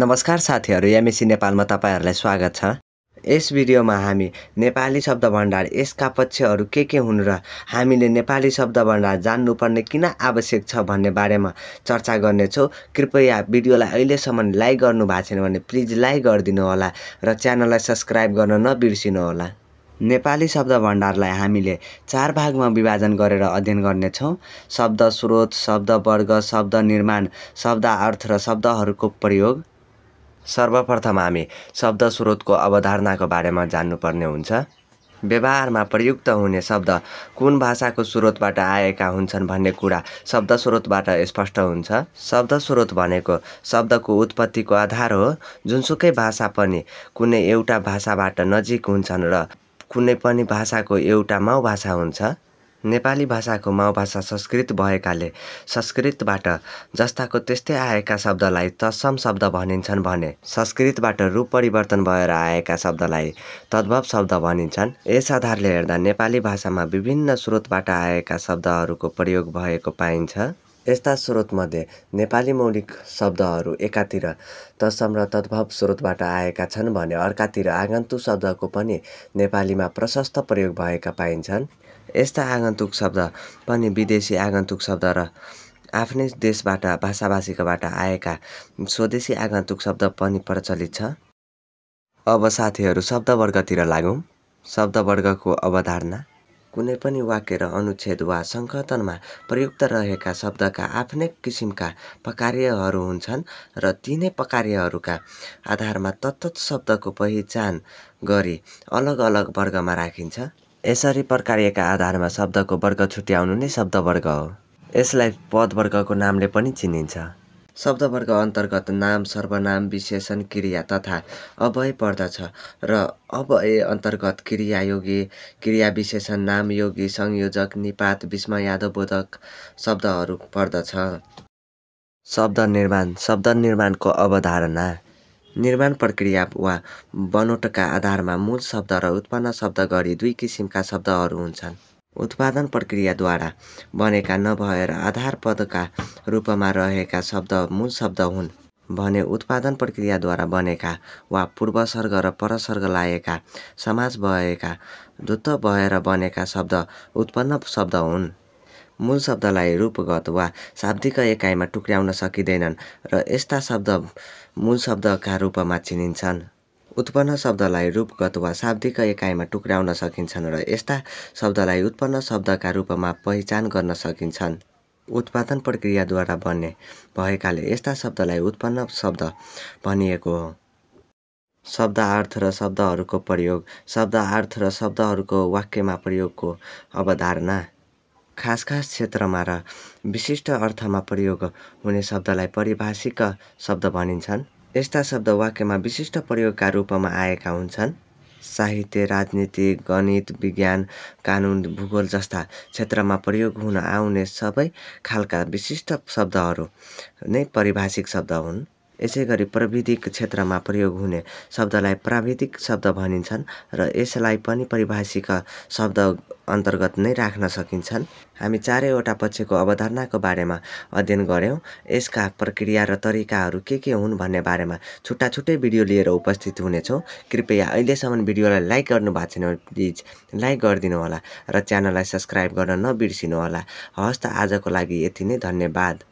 नमस्कार साथीहरू एमएसी नेपालमा तपाईँहरूलाई स्वागत छ यस भिडियोमा हामी नेपाली शब्द भण्डार यसका पक्षहरू के के हुन् र हामीले नेपाली शब्द भण्डार जान्नुपर्ने किन आवश्यक छ भन्ने बारेमा चर्चा गर्नेछौँ कृपया भिडियोलाई अहिलेसम्म लाइक गर्नु भएको छैन भने प्लिज लाइक गरिदिनु होला र च्यानललाई सब्सक्राइब गर्न नबिर्सिनु होला नेपाली शब्द भण्डारलाई हामीले चार भागमा विभाजन गरेर अध्ययन गर्नेछौँ शब्द स्रोत शब्द वर्ग शब्द निर्माण शब्द अर्थ र शब्दहरूको प्रयोग सर्वप्रथम हामी शब्द स्रोतको अवधारणाको बारेमा जान्नुपर्ने हुन्छ व्यवहारमा प्रयुक्त हुने शब्द कुन भाषाको स्रोतबाट आएका हुन्छन् भन्ने कुरा शब्द स्रोतबाट स्पष्ट हुन्छ शब्द स्रोत भनेको शब्दको उत्पत्तिको आधार हो जुनसुकै भाषा पनि कुनै एउटा भाषाबाट नजिक हुन्छन् र कुनै पनि भाषाको एउटा माउ भाषा हुन्छ नेपाली भाषाको माउभाषा संस्कृत भएकाले संस्कृतबाट जस्ताको त्यस्तै आएका शब्दलाई तत्सम शब्द भनिन्छन् भने संस्कृतबाट रूप परिवर्तन भएर आएका शब्दलाई तद्भव शब्द भनिन्छन् यस आधारले हेर्दा नेपाली भाषामा विभिन्न स्रोतबाट आएका शब्दहरूको प्रयोग भएको पाइन्छ यस्ता स्रोतमध्ये नेपाली मौलिक शब्दहरू एकातिर तत्सम र तद्भव स्रोतबाट आएका छन् भने अर्कातिर आगन्तु शब्दको पनि नेपालीमा प्रशस्त प्रयोग भएका पाइन्छन् यस्ता आगन्तुक शब्द पनि विदेशी आगन्तुक शब्द र आफ्नै देशबाट भाषाभाषीकोबाट आएका स्वदेशी आगन्तुक शब्द पनि प्रचलित छ अब साथीहरू शब्दवर्गतिर लागौँ शब्दवर्गको अवधारणा कुनै पनि वाक्य र अनुच्छेद वा सङ्कथनमा प्रयुक्त रहेका शब्दका आफ्नै किसिमका पकार्यहरू हुन्छन् र तिनै पकार्यहरूका आधारमा तत्त शब्दको पहिचान गरी अलग अलग वर्गमा राखिन्छ यसरी प्रकारका आधारमा शब्दको वर्ग छुट्याउनु नै शब्दवर्ग हो यसलाई पदवर्गको नामले पनि चिनिन्छ शब्दवर्ग अन्तर्गत नाम सर्वनाम विशेषण क्रिया तथा अव्यय पर्दछ र अव्यय अन्तर्गत क्रियायोगी क्रिया विशेषण नामयोगी संयोजक निपात विस्मयादबोधक शब्दहरू पर्दछ शब्द निर्माण शब्द निर्माणको अवधारणा निर्माण प्रक्रिया वा बनोटका आधारमा मूल शब्द र उत्पन्न शब्द गरी दुई किसिमका शब्दहरू हुन्छन् उत्पादन प्रक्रियाद्वारा बनेका नभएर आधार पदका रूपमा रहेका शब्द मूल शब्द हुन् भने उत्पादन प्रक्रियाद्वारा बनेका वा पूर्वसर्ग र परसर्ग लागेका समाज भएका धुत्त भएर बनेका शब्द उत्पन्न शब्द हुन् मूल शब्दलाई रूपगत वा शाब्दिक एकाइमा टुक्र्याउन सकिँदैनन् र यस्ता शब्द मूल शब्दका रूपमा चिनिन्छन् उत्पन्न शब्दलाई रूपगत वा शाब्दिक एकाइमा टुक्र्याउन सकिन्छन् र यस्ता शब्दलाई उत्पन्न शब्दका रूपमा पहिचान गर्न सकिन्छन् उत्पादन प्रक्रियाद्वारा बन्ने भएकाले यस्ता शब्दलाई उत्पन्न शब्द भनिएको हो अर्थ र शब्दहरूको प्रयोग शब्द अर्थ र शब्दहरूको वाक्यमा प्रयोगको अवधारणा खास खास क्षेत्रमा र विशिष्ट अर्थमा प्रयोग हुने शब्दलाई परिभाषिक शब्द भनिन्छन् यस्ता शब्द वाक्यमा विशिष्ट प्रयोगका रूपमा आएका हुन्छन् साहित्य राजनीति गणित विज्ञान कानुन भूगोल जस्ता क्षेत्रमा प्रयोग हुन आउने सबै खालका विशिष्ट शब्दहरू नै परिभाषिक शब्द हुन् यसै गरी प्रविधिक क्षेत्रमा प्रयोग हुने शब्दलाई प्राविधिक शब्द भनिन्छन् र यसलाई पनि परिभाषिक शब्द अन्तर्गत नै राख्न सकिन्छन् हामी चारैवटा पक्षको अवधारणाको बारेमा अध्ययन गऱ्यौँ यसका प्रक्रिया र तरिकाहरू के के हुन् भन्ने बारेमा छुट्टा छुट्टै भिडियो लिएर उपस्थित हुनेछौँ कृपया अहिलेसम्म भिडियोलाई लाइक गर्नु भएको छैन प्लिज लाइक गरिदिनु होला र च्यानललाई सब्सक्राइब गर्न नबिर्सिनु होला हवस् त आजको लागि यति नै धन्यवाद